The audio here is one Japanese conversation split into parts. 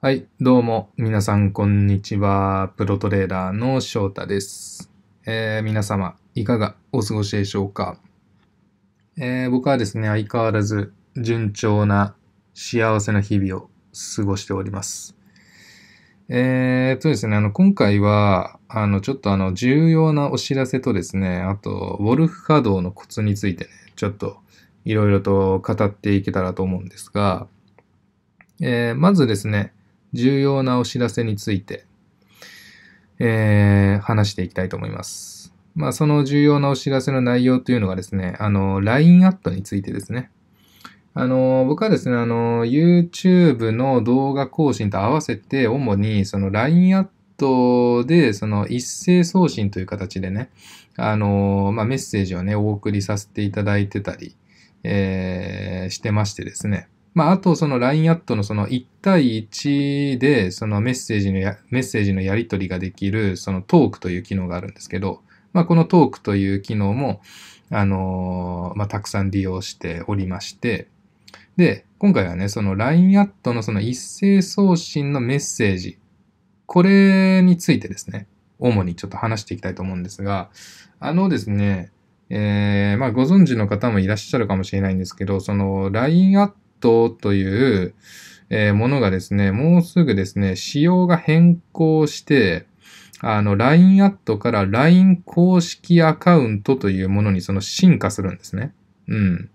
はい、どうも、皆さん、こんにちは。プロトレーダーの翔太です。えー、皆様、いかがお過ごしでしょうか、えー、僕はですね、相変わらず順調な幸せな日々を過ごしております。えー、とですね、あの、今回は、あの、ちょっとあの、重要なお知らせとですね、あと、ウォルフ波動のコツについてね、ちょっと、いろいろと語っていけたらと思うんですが、えー、まずですね、重要なお知らせについて、えー、話していきたいと思います。まあ、その重要なお知らせの内容というのがですね、あの、LINE アットについてですね。あの、僕はですね、あの、YouTube の動画更新と合わせて、主に、その LINE アットで、その一斉送信という形でね、あの、まあ、メッセージをね、お送りさせていただいてたり、えー、してましてですね。まあ、あと、その LINE アットのその1対1で、そのメッセージのや、メッセージのやり取りができる、そのトークという機能があるんですけど、まあ、このトークという機能も、あのー、まあ、たくさん利用しておりまして、で、今回はね、その LINE アットのその一斉送信のメッセージ、これについてですね、主にちょっと話していきたいと思うんですが、あのですね、えー、まあご存知の方もいらっしゃるかもしれないんですけど、その LINE アットトという、えー、ものがですね、もうすぐですね、仕様が変更して、あの、LINE アットから LINE 公式アカウントというものにその進化するんですね。うん。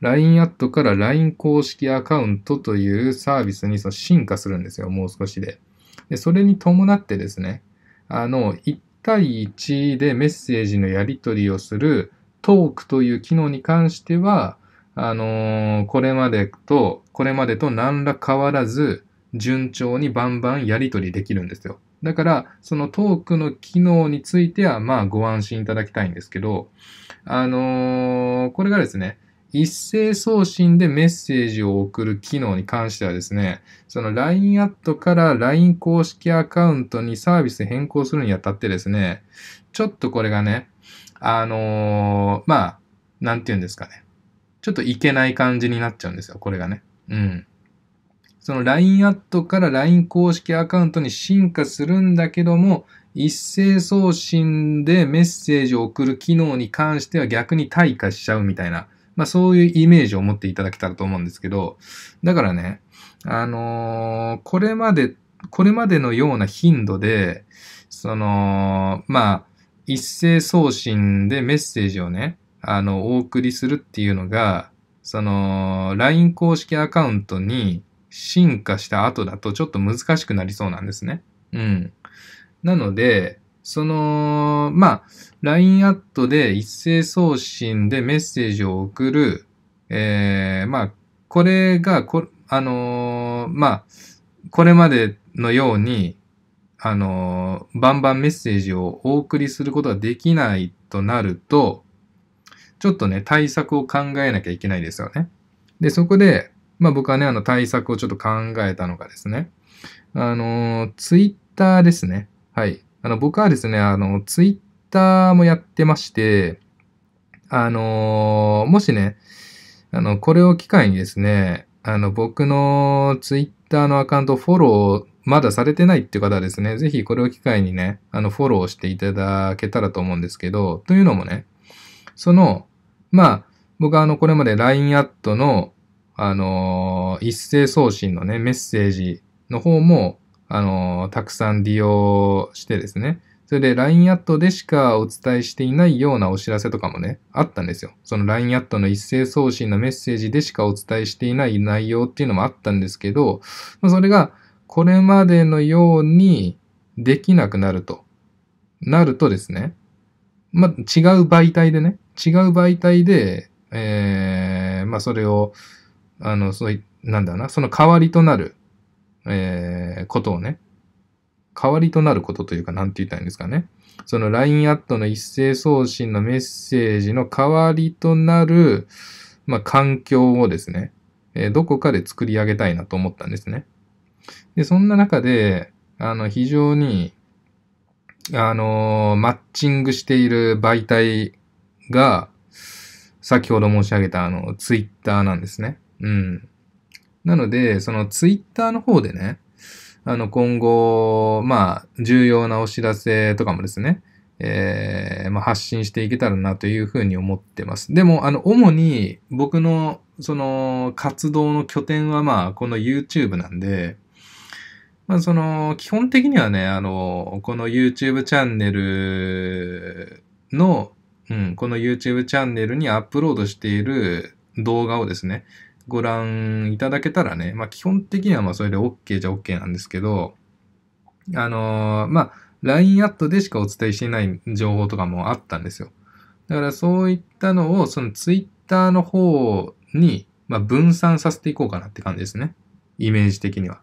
LINE アットから LINE 公式アカウントというサービスにその進化するんですよ、もう少しで。で、それに伴ってですね、あの、1対1でメッセージのやり取りをするトークという機能に関しては、あのー、これまでと、これまでと何ら変わらず、順調にバンバンやり取りできるんですよ。だから、そのトークの機能については、まあ、ご安心いただきたいんですけど、あのー、これがですね、一斉送信でメッセージを送る機能に関してはですね、その LINE アットから LINE 公式アカウントにサービス変更するにあたってですね、ちょっとこれがね、あのー、まあ、なんて言うんですかね。ちょっといけない感じになっちゃうんですよ、これがね。うん。その LINE アットから LINE 公式アカウントに進化するんだけども、一斉送信でメッセージを送る機能に関しては逆に退化しちゃうみたいな、まあそういうイメージを持っていただけたらと思うんですけど、だからね、あのー、これまで、これまでのような頻度で、その、まあ、一斉送信でメッセージをね、あの、お送りするっていうのが、その、LINE 公式アカウントに進化した後だとちょっと難しくなりそうなんですね。うん。なので、その、まあ、LINE アットで一斉送信でメッセージを送る、えー、まあ、これがこ、あのー、まあ、これまでのように、あのー、バンバンメッセージをお送りすることができないとなると、ちょっとね、対策を考えなきゃいけないですよね。で、そこで、まあ僕はね、あの対策をちょっと考えたのがですね、あの、ツイッターですね。はい。あの、僕はですね、あの、ツイッターもやってまして、あの、もしね、あの、これを機会にですね、あの、僕のツイッターのアカウントフォローまだされてないっていう方はですね、ぜひこれを機会にね、あの、フォローしていただけたらと思うんですけど、というのもね、その、まあ、僕はあの、これまで LINE アットの、あのー、一斉送信のね、メッセージの方も、あのー、たくさん利用してですね、それで LINE アットでしかお伝えしていないようなお知らせとかもね、あったんですよ。その LINE アットの一斉送信のメッセージでしかお伝えしていない内容っていうのもあったんですけど、それがこれまでのようにできなくなると。なるとですね、まあ、違う媒体でね、違う媒体で、えー、まあそれを、あの、そうい、なんだな、その代わりとなる、えー、ことをね、代わりとなることというか、なんて言ったらいいんですかね。その LINE アットの一斉送信のメッセージの代わりとなる、まあ、環境をですね、えー、どこかで作り上げたいなと思ったんですね。で、そんな中で、あの、非常に、あのー、マッチングしている媒体が、先ほど申し上げたあの、ツイッターなんですね。うん。なので、そのツイッターの方でね、あの、今後、まあ、重要なお知らせとかもですね、えー、まあ、発信していけたらなというふうに思ってます。でも、あの、主に僕の、その、活動の拠点は、まあ、この YouTube なんで、まあ、その、基本的にはね、あの、この YouTube チャンネルの、うん、この YouTube チャンネルにアップロードしている動画をですね、ご覧いただけたらね、まあ基本的にはまあそれで OK じゃ OK なんですけど、あのー、まあ LINE アットでしかお伝えしていない情報とかもあったんですよ。だからそういったのをその Twitter の方にまあ分散させていこうかなって感じですね。イメージ的には。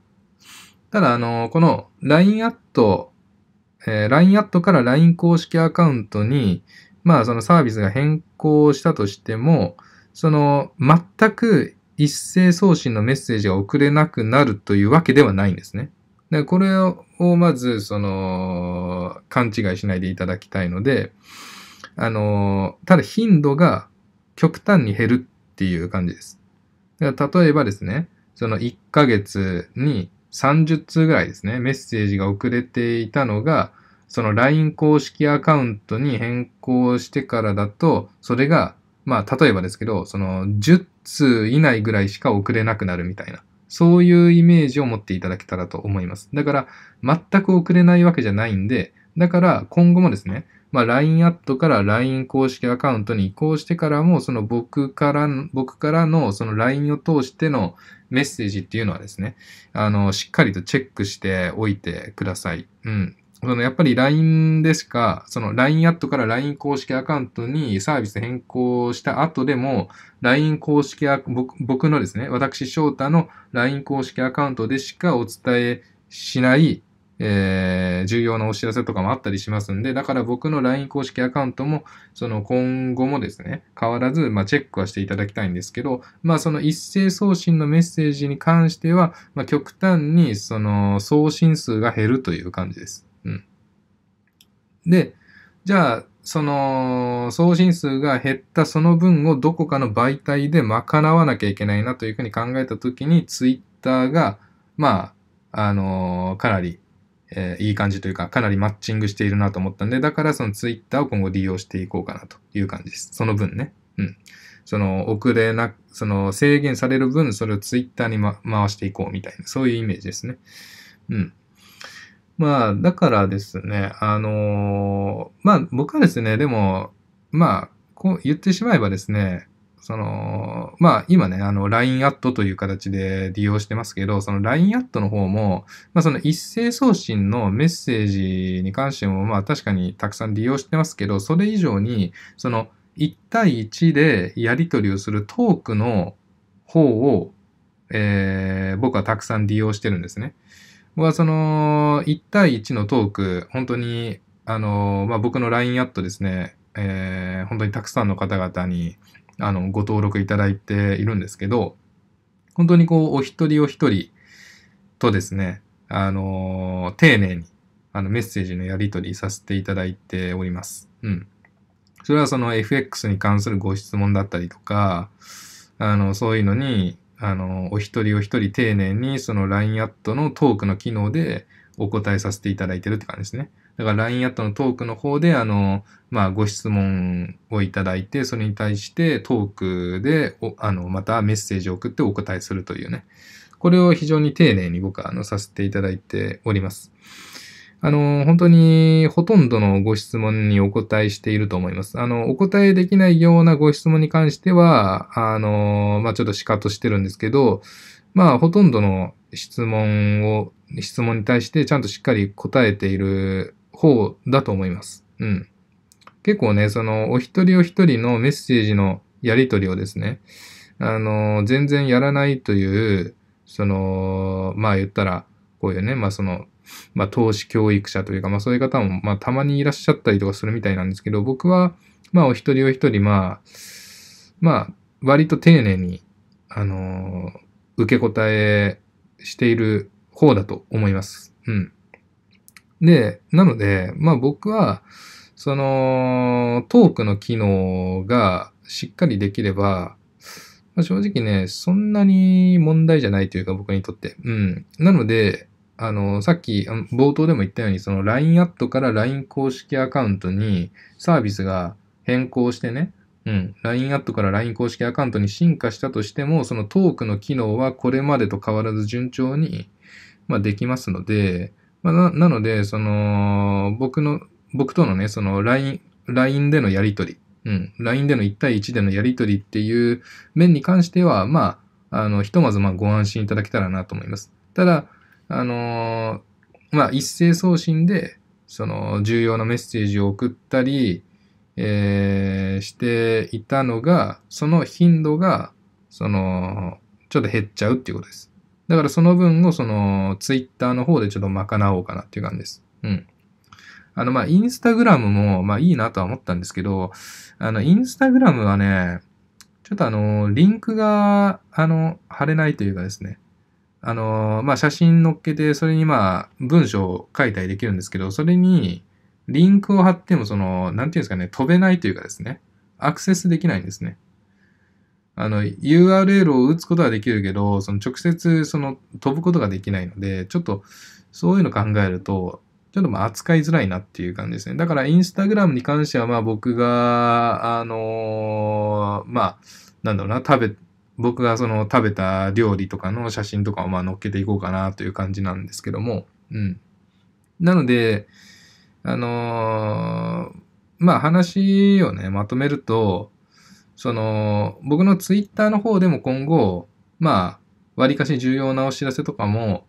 ただあのー、この LINE アット、えー、LINE アットから LINE 公式アカウントに、まあそのサービスが変更したとしても、その全く一斉送信のメッセージが送れなくなるというわけではないんですね。でこれをまず、その、勘違いしないでいただきたいので、あの、ただ頻度が極端に減るっていう感じです。例えばですね、その1ヶ月に30通ぐらいですね、メッセージが送れていたのが、その LINE 公式アカウントに変更してからだと、それが、まあ、例えばですけど、その10通以内ぐらいしか送れなくなるみたいな、そういうイメージを持っていただけたらと思います。だから、全く送れないわけじゃないんで、だから今後もですね、まあ、LINE アットから LINE 公式アカウントに移行してからも、その僕から、僕からのその LINE を通してのメッセージっていうのはですね、あの、しっかりとチェックしておいてください。うん。そのやっぱり LINE でしか、その LINE アットから LINE 公式アカウントにサービス変更した後でも、LINE 公式ア、僕のですね、私翔太の LINE 公式アカウントでしかお伝えしない、えー、重要なお知らせとかもあったりしますんで、だから僕の LINE 公式アカウントも、その今後もですね、変わらず、まあ、チェックはしていただきたいんですけど、まあその一斉送信のメッセージに関しては、まあ、極端にその送信数が減るという感じです。で、じゃあ、その送信数が減ったその分をどこかの媒体で賄わなきゃいけないなというふうに考えたときに、ツイッターが、まあ、あのー、かなり、えー、いい感じというか、かなりマッチングしているなと思ったんで、だからそのツイッターを今後利用していこうかなという感じです。その分ね。うん。その、遅れな、その制限される分、それをツイッターに、ま、回していこうみたいな、そういうイメージですね。うん。まあ、だからですね、あのー、まあ、僕はですね、でも、まあ、こう言ってしまえばですね、その、まあ、今ね、あの、LINE アットという形で利用してますけど、その LINE アットの方も、まあ、その一斉送信のメッセージに関しても、まあ、確かにたくさん利用してますけど、それ以上に、その、1対1でやり取りをするトークの方を、えー、僕はたくさん利用してるんですね。僕はその、1対1のトーク、本当に、あの、まあ、僕の LINE アットですね、えー、本当にたくさんの方々に、あの、ご登録いただいているんですけど、本当にこう、お一人お一人とですね、あの、丁寧に、あの、メッセージのやり取りさせていただいております。うん。それはその FX に関するご質問だったりとか、あの、そういうのに、あの、お一人お一人丁寧にその LINE アットのトークの機能でお答えさせていただいてるって感じですね。だから LINE アットのトークの方で、あの、まあ、ご質問をいただいて、それに対してトークで、あの、またメッセージを送ってお答えするというね。これを非常に丁寧に僕は、あの、させていただいております。あの、本当にほとんどのご質問にお答えしていると思います。あの、お答えできないようなご質問に関しては、あの、まあ、ちょっとシカとしてるんですけど、まあ、ほとんどの質問を、質問に対してちゃんとしっかり答えている方だと思います。うん。結構ね、その、お一人お一人のメッセージのやり取りをですね、あの、全然やらないという、その、まあ言ったら、こういうね、まあその、まあ、投資教育者というか、まあ、そういう方も、まあ、たまにいらっしゃったりとかするみたいなんですけど、僕は、まあ、お一人お一人、まあ、まあ、割と丁寧に、あのー、受け答えしている方だと思います。うん。で、なので、まあ僕は、その、トークの機能がしっかりできれば、まあ、正直ね、そんなに問題じゃないというか僕にとって。うん。なので、あの、さっき冒頭でも言ったように、その LINE アットから LINE 公式アカウントにサービスが変更してね、うん、LINE アットから LINE 公式アカウントに進化したとしても、そのトークの機能はこれまでと変わらず順調に、まあ、できますので、まあ、ななので、その、僕の、僕とのね、その LINE、LINE でのやりとり、うん、LINE での1対1でのやりとりっていう面に関しては、まあ、あの、ひとまずまあご安心いただけたらなと思います。ただ、あのー、まあ、一斉送信で、その、重要なメッセージを送ったり、えー、していたのが、その頻度が、その、ちょっと減っちゃうっていうことです。だからその分をその、ツイッターの方でちょっと賄おうかなっていう感じです。うん。あの、まあ、インスタグラムも、まあ、いいなとは思ったんですけど、あの、インスタグラムはね、ちょっとあの、リンクが、あの、貼れないというかですね、あの、まあ、写真載っけて、それにまあ、文章を書いたりできるんですけど、それに、リンクを貼っても、その、なんていうんですかね、飛べないというかですね、アクセスできないんですね。あの、URL を打つことはできるけど、その直接、その、飛ぶことができないので、ちょっと、そういうの考えると、ちょっとまあ扱いづらいなっていう感じですね。だからインスタグラムに関してはまあ僕が、あのー、まあ、なんだろうな、食べ、僕がその食べた料理とかの写真とかをまあ載っけていこうかなという感じなんですけども、うん。なので、あのー、まあ話をね、まとめると、その、僕のツイッターの方でも今後、まあ、割かし重要なお知らせとかも、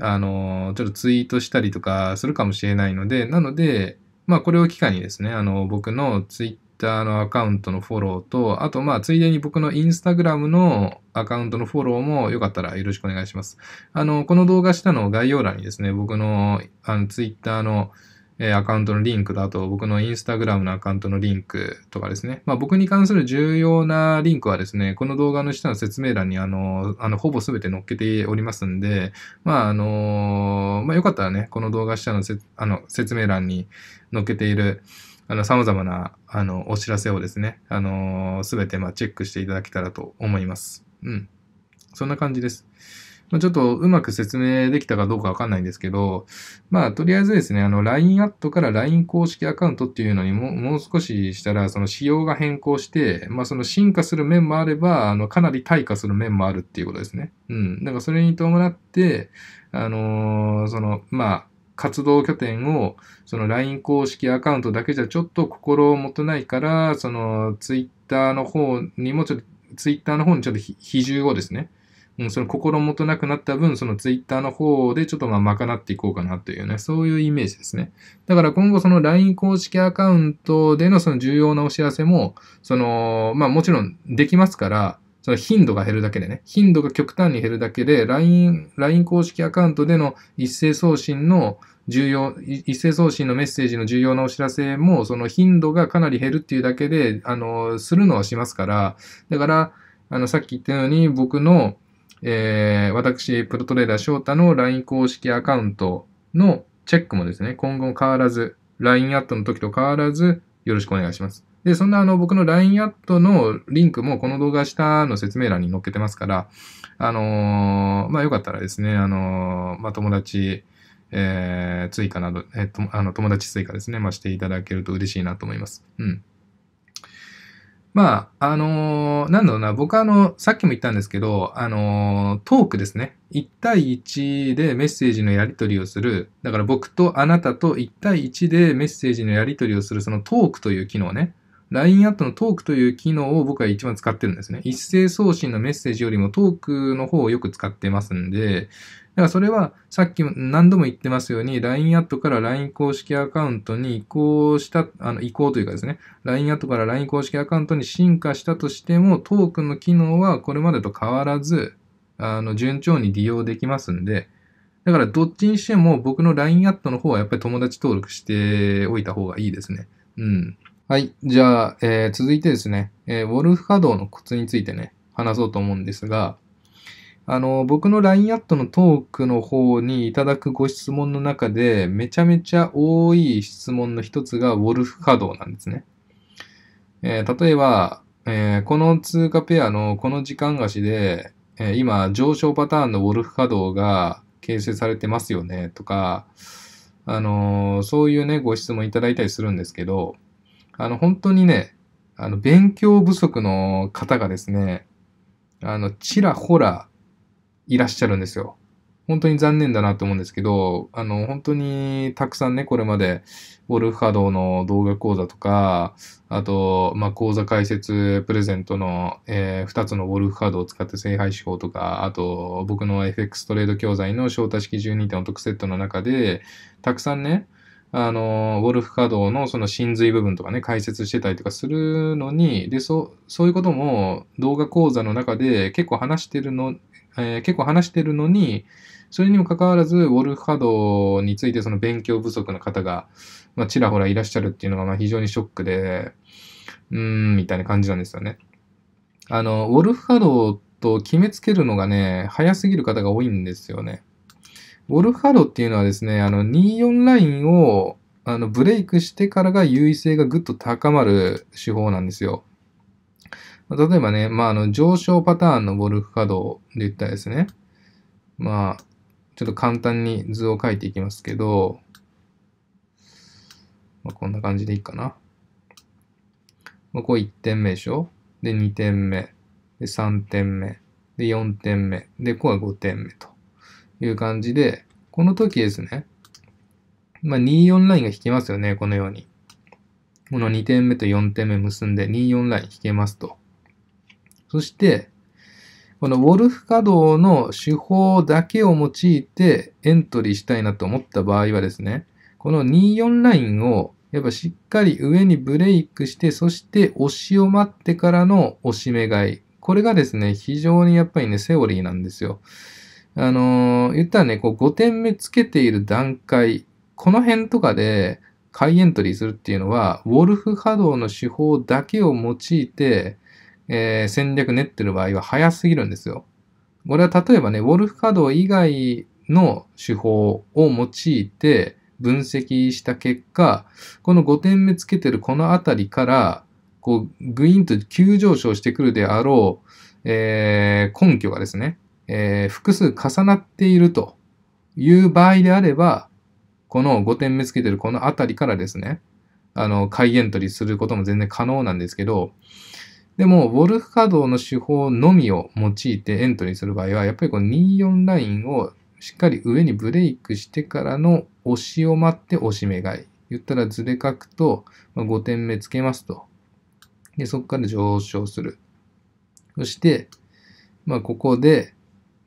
あのー、ちょっとツイートしたりとかするかもしれないので、なので、まあこれを機会にですね、あの、僕のツイッ Twitter のアカウントのフォローと、あとまあついでに僕の Instagram のアカウントのフォローもよかったらよろしくお願いします。あの、この動画下の概要欄にですね、僕のあの Twitter のえアカウントのリンクだと、僕の Instagram のアカウントのリンクとかですね。まあ、僕に関する重要なリンクはですね、この動画の下の説明欄にあの、あの、ほぼ全て載っけておりますんで、まあ、あのまあ、よかったらね、この動画下のせあの説明欄に載っけている、あの、様々なあの、お知らせをですね、あのすべて、まチェックしていただけたらと思います。うん。そんな感じです。まちょっとうまく説明できたかどうかわかんないんですけど、まあ、とりあえずですね、あの、LINE アットから LINE 公式アカウントっていうのにも、もう少ししたら、その仕様が変更して、まあ、その進化する面もあれば、あの、かなり退化する面もあるっていうことですね。うん。だからそれに伴って、あのー、その、まあ、活動拠点を、その LINE 公式アカウントだけじゃちょっと心もとないから、その Twitter の方にもちょっと、Twitter の方にちょっと比重をですね、うん、その心もとなくなった分、その Twitter の方でちょっとまあ賄っていこうかなというね、そういうイメージですね。だから今後その LINE 公式アカウントでのその重要なお知らせも、その、まあもちろんできますから、それ頻度が減るだけでね、頻度が極端に減るだけで、LINE、LINE 公式アカウントでの一斉送信の重要、一斉送信のメッセージの重要なお知らせも、その頻度がかなり減るっていうだけで、あの、するのはしますから、だから、あの、さっき言ったように、僕の、えー、私、プロトレーダー翔太の LINE 公式アカウントのチェックもですね、今後も変わらず、LINE アットの時と変わらず、よろしくお願いします。で、そんなあの僕の LINE アットのリンクもこの動画下の説明欄に載っけてますから、あのー、まあ、よかったらですね、あのー、まあ、友達、えー、追加など、えっと、あの、友達追加ですね、まあ、していただけると嬉しいなと思います。うん。まあ、あのー、なんだろうな、僕はあの、さっきも言ったんですけど、あのー、トークですね。1対1でメッセージのやり取りをする。だから僕とあなたと1対1でメッセージのやり取りをする、そのトークという機能ね。LINE アットのトークという機能を僕は一番使ってるんですね。一斉送信のメッセージよりもトークの方をよく使ってますんで、だからそれはさっき何度も言ってますように LINE アットから LINE 公式アカウントに移行した、あの移行というかですね、LINE アットから LINE 公式アカウントに進化したとしてもトークの機能はこれまでと変わらず、あの順調に利用できますんで、だからどっちにしても僕の LINE アットの方はやっぱり友達登録しておいた方がいいですね。うん。はい。じゃあ、えー、続いてですね、えー、ウォルフ稼働のコツについてね、話そうと思うんですが、あの、僕の LINE アットのトークの方にいただくご質問の中で、めちゃめちゃ多い質問の一つがウォルフ稼働なんですね。えー、例えば、えー、この通貨ペアのこの時間足で、えー、今、上昇パターンのウォルフ稼働が形成されてますよね、とか、あのそういうね、ご質問いただいたりするんですけど、あの、本当にね、あの、勉強不足の方がですね、あの、ちらほらいらっしゃるんですよ。本当に残念だなと思うんですけど、あの、本当にたくさんね、これまで、ウォルフ波動の動画講座とか、あと、まあ、講座解説プレゼントの、えー、2つのウォルフ波動を使って聖杯手法とか、あと、僕の FX トレード教材の招待式12点お得セットの中で、たくさんね、あの、ウォルフ稼働のその真髄部分とかね、解説してたりとかするのに、で、そう、そういうことも動画講座の中で結構話してるの、えー、結構話してるのに、それにもかかわらず、ウォルフ稼働についてその勉強不足の方が、まあ、ちらほらいらっしゃるっていうのが、まあ、非常にショックで、うーん、みたいな感じなんですよね。あの、ウォルフ稼働と決めつけるのがね、早すぎる方が多いんですよね。ォルフハロっていうのはですね、あの、24ラインを、あの、ブレイクしてからが優位性がぐっと高まる手法なんですよ。例えばね、まあ、あの、上昇パターンのォルフ波動で言ったらですね、まあ、ちょっと簡単に図を書いていきますけど、まあ、こんな感じでいいかな。まあ、こう1点目でしょで、2点目。で、3点目。で、4点目。で、ここは5点目と。いう感じで、この時ですね、まあ、24ラインが引けますよね、このように。この2点目と4点目結んで24ライン引けますと。そして、このウォルフ稼働の手法だけを用いてエントリーしたいなと思った場合はですね、この24ラインをやっぱしっかり上にブレイクして、そして押しを待ってからの押し目買い。これがですね、非常にやっぱりね、セオリーなんですよ。あのー、言ったらね、こう5点目つけている段階、この辺とかでいエントリーするっていうのは、ウォルフ波動の手法だけを用いて、えー、戦略練ってる場合は早すぎるんですよ。これは例えばね、ウォルフ波動以外の手法を用いて分析した結果、この5点目つけてるこの辺りから、こう、グイーンと急上昇してくるであろう、えー、根拠がですね、えー、複数重なっているという場合であれば、この5点目つけてるこの辺りからですね、あの、改エントリーすることも全然可能なんですけど、でも、ウォルフ稼働の手法のみを用いてエントリーする場合は、やっぱりこの24ラインをしっかり上にブレイクしてからの押しを待って押し目買い。言ったらずれ書くと、5点目つけますと。で、そこから上昇する。そして、まあ、ここで、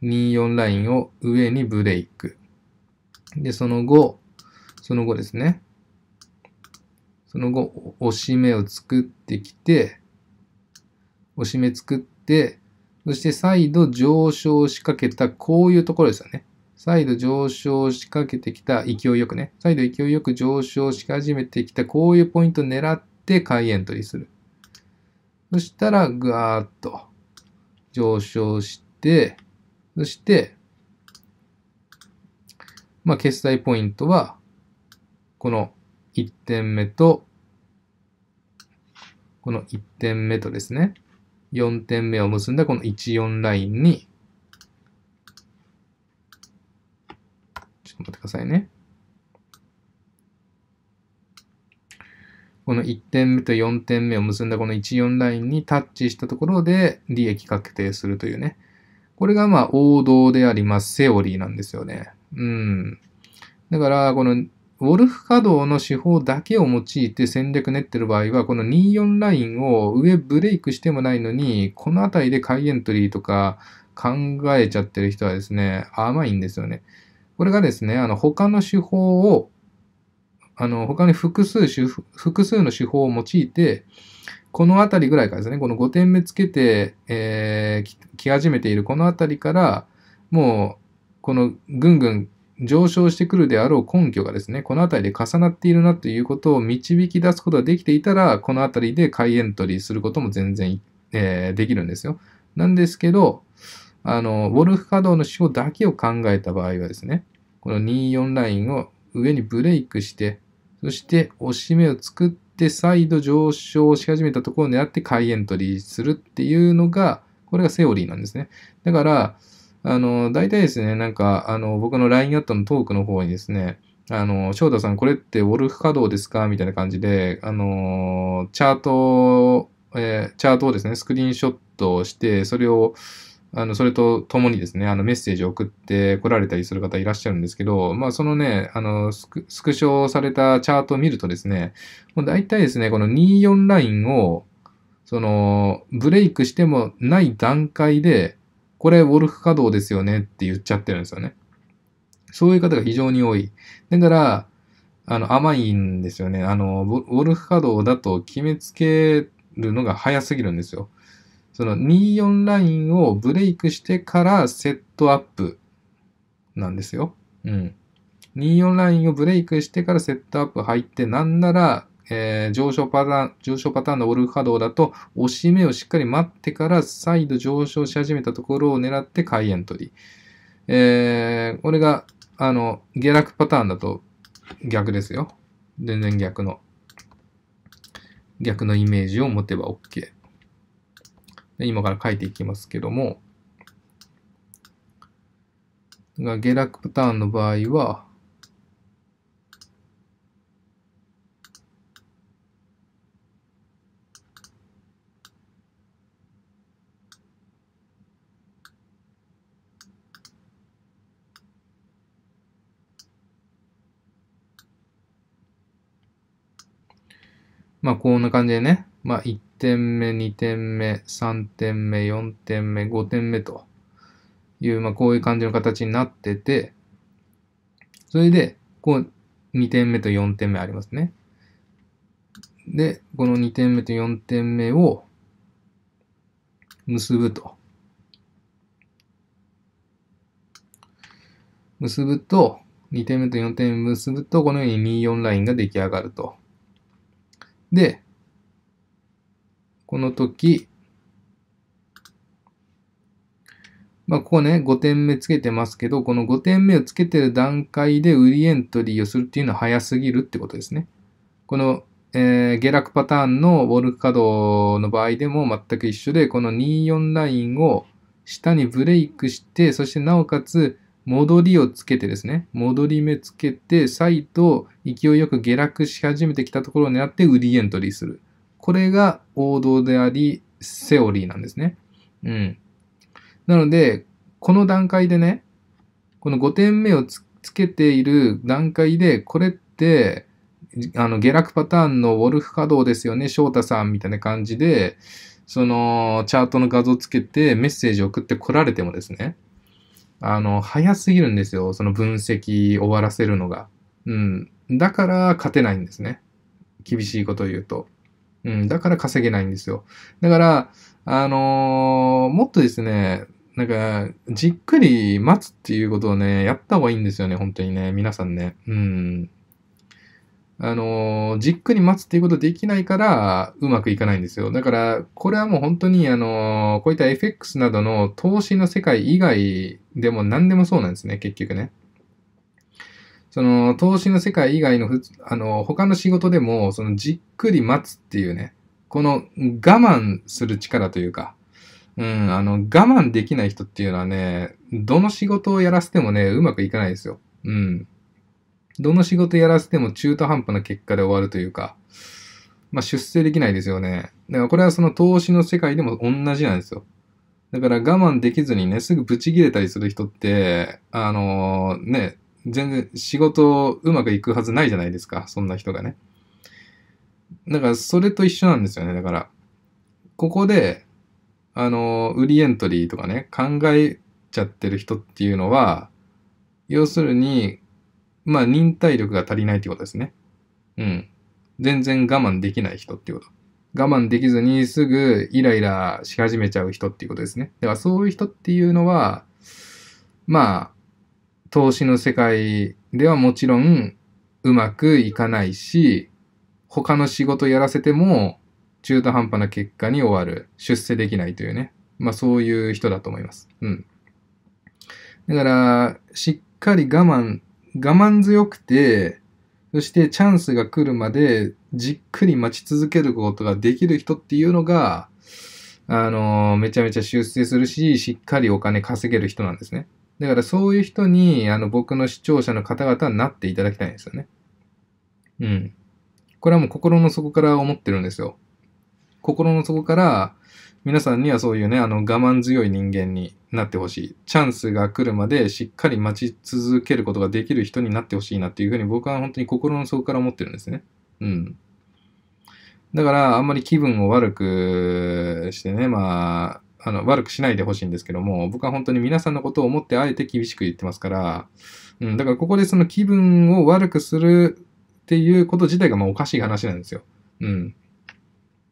24ラインを上にブレイク。で、その後、その後ですね。その後、押し目を作ってきて、押し目作って、そして再度上昇しかけた、こういうところですよね。再度上昇しかけてきた、勢いよくね。再度勢いよく上昇し始めてきた、こういうポイントを狙って買いエントリーする。そしたら、ぐわーっと上昇して、そして、まあ、決済ポイントは、この1点目と、この1点目とですね、4点目を結んだこの14ラインに、ちょっと待ってくださいね。この1点目と4点目を結んだこの14ラインにタッチしたところで利益確定するというね、これがまあ王道でありますセオリーなんですよね。うん。だから、このウォルフ稼働の手法だけを用いて戦略練ってる場合は、この24ラインを上ブレイクしてもないのに、この辺りでいエントリーとか考えちゃってる人はですね、甘いんですよね。これがですね、あの、他の手法を、あの、他に複数、複数の手法を用いて、この辺りぐらいからですね、この5点目つけて、えー、来始めているこの辺りから、もう、このぐんぐん上昇してくるであろう根拠がですね、この辺りで重なっているなということを導き出すことができていたら、この辺りで買いエントリーすることも全然、えー、できるんですよ。なんですけど、あの、ウォルフ稼働の手法だけを考えた場合はですね、この24ラインを上にブレイクして、そして押し目を作って、再度上昇し始めたところを狙って買いエントリーするっていうのが、これがセオリーなんですね。だから、あの、大体ですね、なんか、あの、僕の LINE アットのトークの方にですね、あの、翔太さん、これってウォルフ稼働ですかみたいな感じで、あの、チャート、えー、チャートをですね、スクリーンショットをして、それを、あの、それと共にですね、あの、メッセージを送って来られたりする方いらっしゃるんですけど、まあ、そのね、あのスク、スクショされたチャートを見るとですね、もう大体ですね、この24ラインを、その、ブレイクしてもない段階で、これ、ウォルフ稼働ですよねって言っちゃってるんですよね。そういう方が非常に多い。だから、あの、甘いんですよね。あの、ウォルフ稼働だと決めつけるのが早すぎるんですよ。その24ラインをブレイクしてからセットアップなんですよ。うん。24ラインをブレイクしてからセットアップ入って、なんなら、えー、上昇パターン、上昇パターンのオルフ稼働だと、押し目をしっかり待ってから再度上昇し始めたところを狙って買いエントリー。えー、これが、あの、下落パターンだと逆ですよ。全然逆の、逆のイメージを持てば OK。今から書いていきますけども、が下落パターンの場合は、まあ、こんな感じでね、まあ、一点目、2点目、3点目、4点目、5点目という、まあ、こういう感じの形になってて、それで、こう、2点目と4点目ありますね。で、この2点目と4点目を結ぶと。結ぶと、2点目と4点目結ぶと、このように24ラインが出来上がると。で、この時、まあ、ここね、5点目つけてますけど、この5点目をつけてる段階で売りエントリーをするっていうのは早すぎるってことですね。この、えー、下落パターンのウォルク稼働の場合でも全く一緒で、この24ラインを下にブレイクして、そしてなおかつ戻りをつけてですね、戻り目つけて、再度勢いよく下落し始めてきたところを狙って売りエントリーする。これが王道であり、セオリーなんですね。うん。なので、この段階でね、この5点目をつけている段階で、これって、あの、下落パターンのウォルフ稼働ですよね、翔太さんみたいな感じで、その、チャートの画像つけてメッセージ送ってこられてもですね、あの、早すぎるんですよ、その分析終わらせるのが。うん。だから、勝てないんですね。厳しいことを言うと。うん、だから稼げないんですよ。だから、あのー、もっとですね、なんか、じっくり待つっていうことをね、やった方がいいんですよね、本当にね、皆さんね。うん。あのー、じっくり待つっていうことできないから、うまくいかないんですよ。だから、これはもう本当に、あのー、こういった FX などの投資の世界以外でも何でもそうなんですね、結局ね。その、投資の世界以外の、あの、他の仕事でも、その、じっくり待つっていうね、この我慢する力というか、うん、あの、我慢できない人っていうのはね、どの仕事をやらせてもね、うまくいかないですよ。うん。どの仕事やらせても中途半端な結果で終わるというか、まあ、出世できないですよね。だからこれはその投資の世界でも同じなんですよ。だから我慢できずにね、すぐブチ切れたりする人って、あのー、ね、全然仕事うまくいくはずないじゃないですか、そんな人がね。だからそれと一緒なんですよね、だから。ここで、あの、売りエントリーとかね、考えちゃってる人っていうのは、要するに、まあ忍耐力が足りないってことですね。うん。全然我慢できない人ってこと。我慢できずにすぐイライラし始めちゃう人っていうことですね。だからそういう人っていうのは、まあ、投資の世界ではもちろんうまくいかないし、他の仕事やらせても中途半端な結果に終わる。出世できないというね。まあそういう人だと思います。うん。だから、しっかり我慢、我慢強くて、そしてチャンスが来るまでじっくり待ち続けることができる人っていうのが、あの、めちゃめちゃ出世するし、しっかりお金稼げる人なんですね。だからそういう人に、あの、僕の視聴者の方々はなっていただきたいんですよね。うん。これはもう心の底から思ってるんですよ。心の底から、皆さんにはそういうね、あの、我慢強い人間になってほしい。チャンスが来るまでしっかり待ち続けることができる人になってほしいなっていうふうに僕は本当に心の底から思ってるんですね。うん。だから、あんまり気分を悪くしてね、まあ、あの、悪くしないでほしいんですけども、僕は本当に皆さんのことを思ってあえて厳しく言ってますから、うん、だからここでその気分を悪くするっていうこと自体がまあおかしい話なんですよ。うん。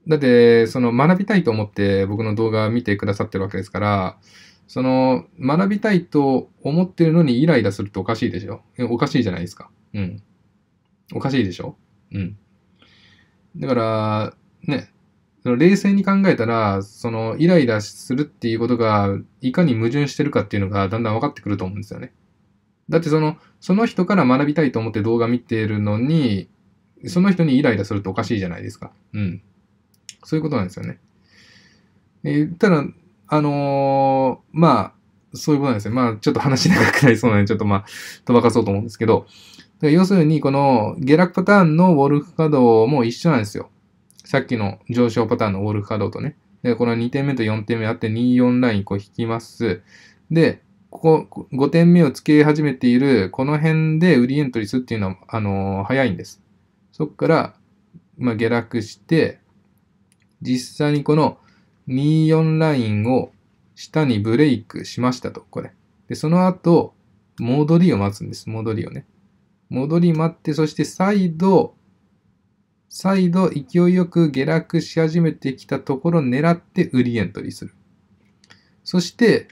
だって、その学びたいと思って僕の動画見てくださってるわけですから、その学びたいと思ってるのにイライラするっておかしいでしょおかしいじゃないですか。うん。おかしいでしょうん。だから、ね、その冷静に考えたら、そのイライラするっていうことが、いかに矛盾してるかっていうのがだんだん分かってくると思うんですよね。だってその、その人から学びたいと思って動画見てるのに、その人にイライラするとおかしいじゃないですか。うん。そういうことなんですよね。えー、ただ、あのー、まあ、そういうことなんですね。まあ、ちょっと話長くなりそうなので、ちょっとまあ、とばかそうと思うんですけど、要するに、この下落パターンのウォルフ稼働も一緒なんですよ。さっきの上昇パターンのオール稼働とね。で、この2点目と4点目あって24ラインこう引きます。で、ここ5点目をつけ始めているこの辺で売りエントリーするっていうのは、あのー、早いんです。そこから、まあ、下落して、実際にこの24ラインを下にブレイクしましたと、これ。で、その後、戻りを待つんです。戻りをね。戻り待って、そして再度、再度勢いよく下落し始めてきたところを狙って売りエントリーする。そして、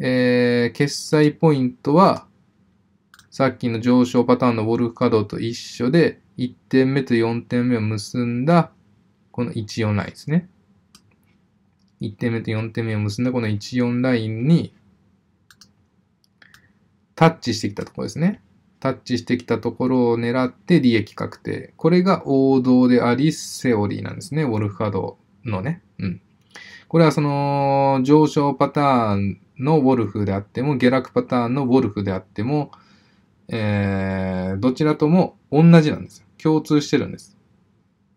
えー、決済ポイントは、さっきの上昇パターンのウォルフ稼働と一緒で、1点目と4点目を結んだ、この14ラインですね。1点目と4点目を結んだこの14ラインに、タッチしてきたところですね。タッチしてきたところを狙って利益確定。これが王道であり、セオリーなんですね。ウォルファドのね。うん。これはその上昇パターンのウォルフであっても、下落パターンのウォルフであっても、えー、どちらとも同じなんですよ。共通してるんです。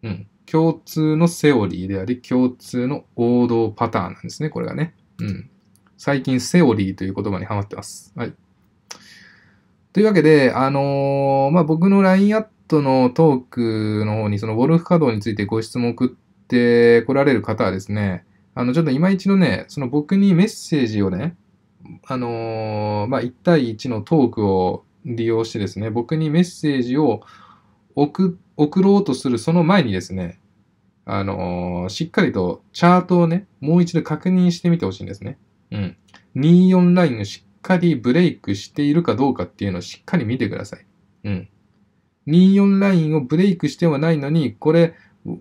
うん。共通のセオリーであり、共通の王道パターンなんですね。これがね。うん。最近セオリーという言葉にハマってます。はい。というわけで、あのー、まあ、僕の LINE アットのトークの方に、そのウォルフ稼働についてご質問を送ってこられる方はですね、あの、ちょっと今一度ね、その僕にメッセージをね、あのー、まあ、1対1のトークを利用してですね、僕にメッセージを送、送ろうとするその前にですね、あのー、しっかりとチャートをね、もう一度確認してみてほしいんですね。うん。24ラインをしっかりブレイクしているかどうかっていうのをしっかり見てください。うん。24ラインをブレイクしてはないのに、これ、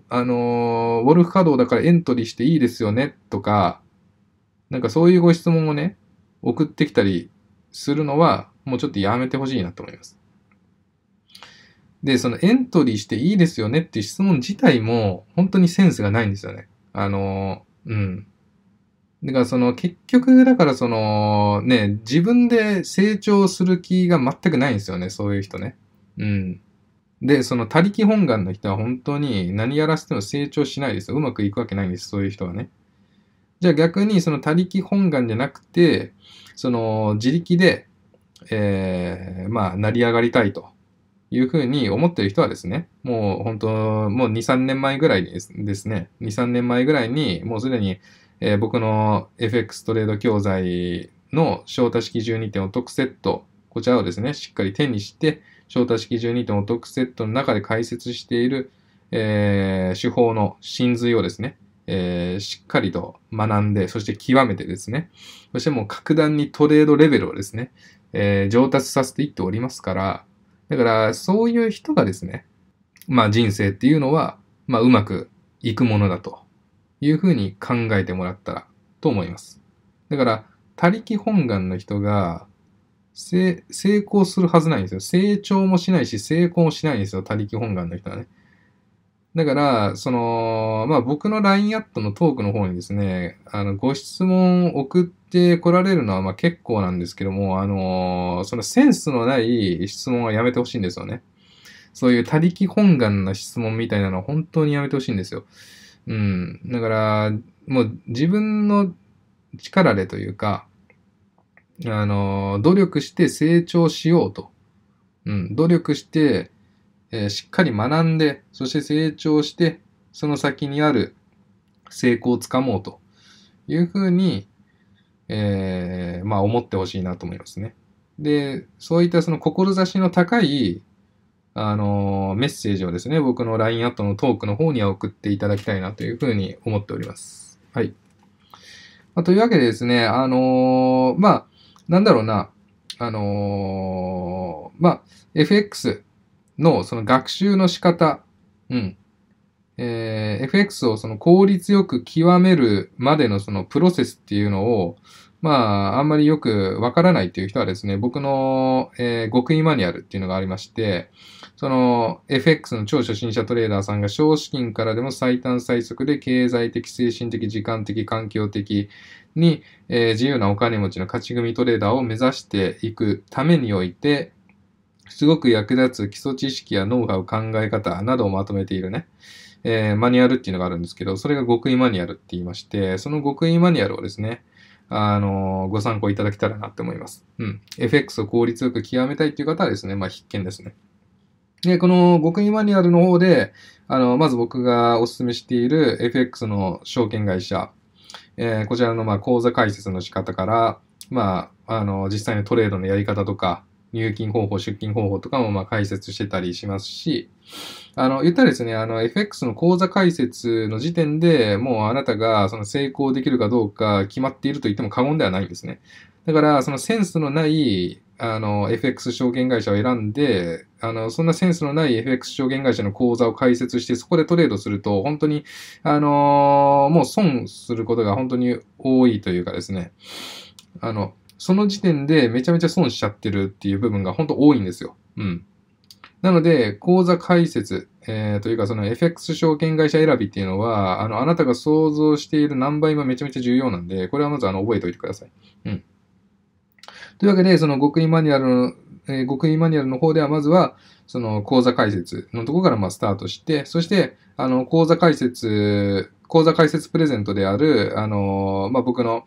あのー、ウォルフ稼働だからエントリーしていいですよねとか、なんかそういうご質問をね、送ってきたりするのは、もうちょっとやめてほしいなと思います。で、そのエントリーしていいですよねっていう質問自体も、本当にセンスがないんですよね。あのー、うん。だからその結局、だからそのね、自分で成長する気が全くないんですよね、そういう人ね。うん。で、その他力本願の人は本当に何やらせても成長しないですうまくいくわけないんです、そういう人はね。じゃあ逆にその他力本願じゃなくて、その自力で、えー、まあ、成り上がりたいというふうに思ってる人はですね、もう本当、もう2、3年前ぐらいですね、2、3年前ぐらいに、もうすでに、えー、僕の FX トレード教材の小多式12点を特セット、こちらをですね、しっかり手にして、小多式12点を特セットの中で解説している、えー、手法の真髄をですね、えー、しっかりと学んで、そして極めてですね、そしてもう格段にトレードレベルをですね、えー、上達させていっておりますから、だからそういう人がですね、まあ人生っていうのは、まあうまくいくものだというふうに考えてもらったらと思います。だから、他力本願の人が成功するはずないんですよ。成長もしないし、成功もしないんですよ。他力本願の人はね。だから、その、まあ、僕の LINE アットのトークの方にですね、あの、ご質問を送って来られるのは、ま、結構なんですけども、あのー、そのセンスのない質問はやめてほしいんですよね。そういう他力本願な質問みたいなのは本当にやめてほしいんですよ。うん。だから、もう自分の力でというか、あの、努力して成長しようと。うん、努力して、えー、しっかり学んで、そして成長して、その先にある成功をつかもうというふうに、えー、まあ思ってほしいなと思いますね。で、そういったその志の高いあの、メッセージをですね、僕の LINE アットのトークの方には送っていただきたいなというふうに思っております。はい。まあ、というわけでですね、あのー、まあ、なんだろうな、あのー、まあ、FX のその学習の仕方、うん。えー、FX をその効率よく極めるまでのそのプロセスっていうのを、まあ、あんまりよくわからないっていう人はですね、僕の、えー、極意マニュアルっていうのがありまして、その FX の超初心者トレーダーさんが少資金からでも最短最速で経済的、精神的、時間的、環境的に、えー、自由なお金持ちの勝ち組トレーダーを目指していくためにおいて、すごく役立つ基礎知識やノウハウ、考え方などをまとめているね。えー、マニュアルっていうのがあるんですけど、それが極意マニュアルって言いまして、その極意マニュアルをですね、あの、ご参考いただけたらなって思います。うん。FX を効率よく極めたいっていう方はですね、まあ必見ですね。で、この極意マニュアルの方で、あの、まず僕がお勧めしている FX の証券会社、えー、こちらのまあ口座開設の仕方から、まあ、あの、実際のトレードのやり方とか、入金方法、出金方法とかもまあ解説してたりしますし、あの、言ったらですね、あの、FX の口座開設の時点でもうあなたがその成功できるかどうか決まっていると言っても過言ではないんですね。だから、そのセンスのない、あの、FX 証券会社を選んで、あの、そんなセンスのない FX 証券会社の口座を開設して、そこでトレードすると、本当に、あのー、もう損することが本当に多いというかですね、あの、その時点でめちゃめちゃ損しちゃってるっていう部分が本当多いんですよ。うん。なので、口座開設、えー、というかその FX 証券会社選びっていうのは、あの、あなたが想像している何倍もめちゃめちゃ重要なんで、これはまずあの、覚えておいてください。うん。というわけで、その極意マニュアルの、えー、極意マニュアルの方では、まずは、その口座開設のとこからまあスタートして、そして、あの、口座開設、口座開設プレゼントである、あのー、まあ、僕の、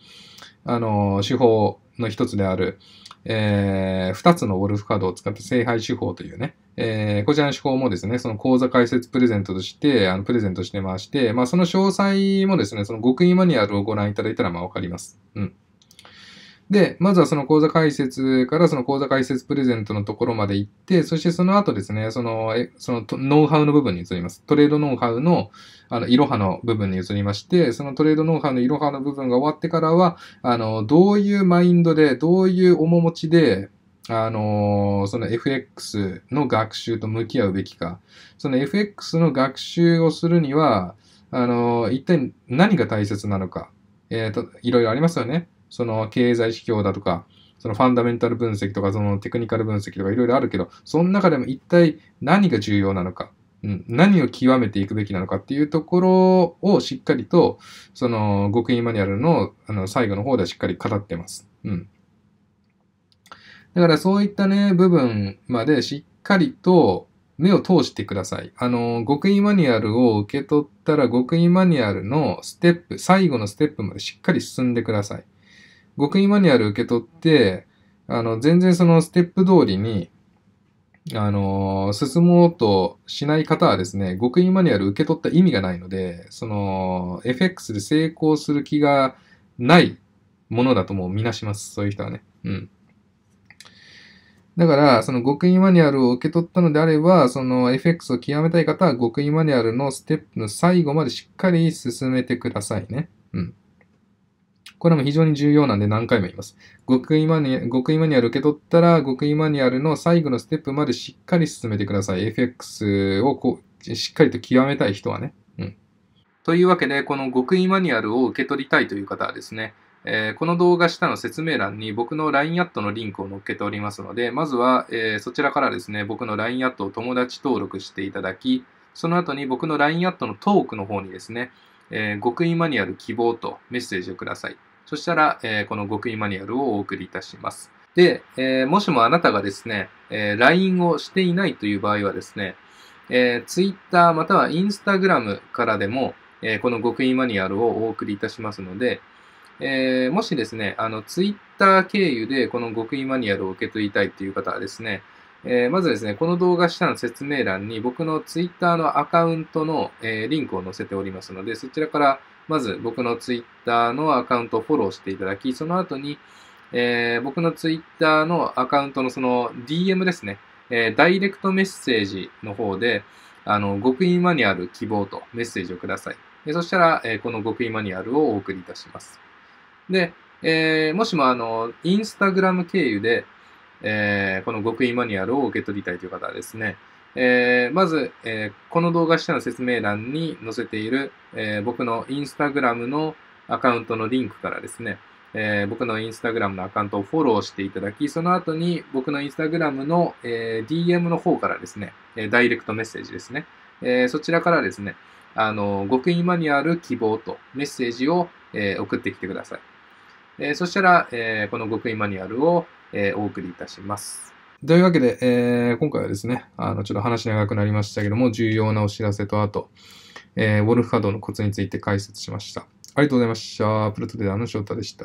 あの、手法の一つである、えー、2つのウォルフカードを使った聖杯手法というね、えー、こちらの手法もですね、その講座解説プレゼントとして、あの、プレゼントしてまして、まあ、その詳細もですね、その極意マニュアルをご覧いただいたら、まあ、わかります。うん。で、まずはその講座解説からその講座解説プレゼントのところまで行って、そしてその後ですね、その、えそのノウハウの部分に移ります。トレードノウハウの、あの、いろはの部分に移りまして、そのトレードノウハウのいろはの部分が終わってからは、あの、どういうマインドで、どういう面持ちで、あのその FX の学習と向き合うべきか。その FX の学習をするには、あの一体何が大切なのか。えっ、ー、と、いろいろありますよね。その経済指標だとか、そのファンダメンタル分析とか、そのテクニカル分析とかいろいろあるけど、その中でも一体何が重要なのか、うん、何を極めていくべきなのかっていうところをしっかりと、その極意マニュアルのあの最後の方ではしっかり語ってます。うん。だからそういったね、部分までしっかりと目を通してください。あの、極意マニュアルを受け取ったら、極意マニュアルのステップ、最後のステップまでしっかり進んでください。極意マニュアル受け取って、あの、全然そのステップ通りに、あの、進もうとしない方はですね、極意マニュアル受け取った意味がないので、その、FX で成功する気がないものだともうみなします。そういう人はね。うん。だから、その極意マニュアルを受け取ったのであれば、その FX を極めたい方は極意マニュアルのステップの最後までしっかり進めてくださいね。うん。これも非常に重要なんで何回も言います。極意マニュア極意マニュアル受け取ったら、極意マニュアルの最後のステップまでしっかり進めてください。FX をこう、しっかりと極めたい人はね。うん。というわけで、この極意マニュアルを受け取りたいという方はですね、えー、この動画下の説明欄に僕の LINE アットのリンクを載っけておりますので、まずは、えー、そちらからですね、僕の LINE アットを友達登録していただき、その後に僕の LINE アットのトークの方にですね、えー、極意マニュアル希望とメッセージをください。そしたら、えー、この極意マニュアルをお送りいたします。で、えー、もしもあなたがですね、え LINE をしていないという場合はですね、え Twitter または Instagram からでも、えこの極意マニュアルをお送りいたしますので、えもしですね、あの、Twitter 経由でこの極意マニュアルを受け取りたいという方はですね、えー、まずですね、この動画下の説明欄に僕の Twitter のアカウントの、えー、リンクを載せておりますので、そちらからまず僕の Twitter のアカウントをフォローしていただき、その後に、えー、僕の Twitter のアカウントのその DM ですね、えー、ダイレクトメッセージの方で、あの、極意マニュアル希望とメッセージをください。でそしたら、えー、この極意マニュアルをお送りいたします。で、えー、もしもあの、インスタグラム経由で、えー、この極意マニュアルを受け取りたいという方はですね、えー、まず、えー、この動画下の説明欄に載せている、え僕のインスタグラムのアカウントのリンクからですね、え僕のインスタグラムのアカウントをフォローしていただき、その後に僕のインスタグラムの、え DM の方からですね、えダイレクトメッセージですね、えそちらからですね、あの、極意マニュアル希望とメッセージを、え送ってきてください。えー、そしたら、えー、この極意マニュアルを、えー、お送りいたします。というわけで、え今回はですね、あの、ちょっと話長くなりましたけども、重要なお知らせとあと、えウォルフードのコツについて解説しました。ありがとうございました。プルトデーーの翔太でした。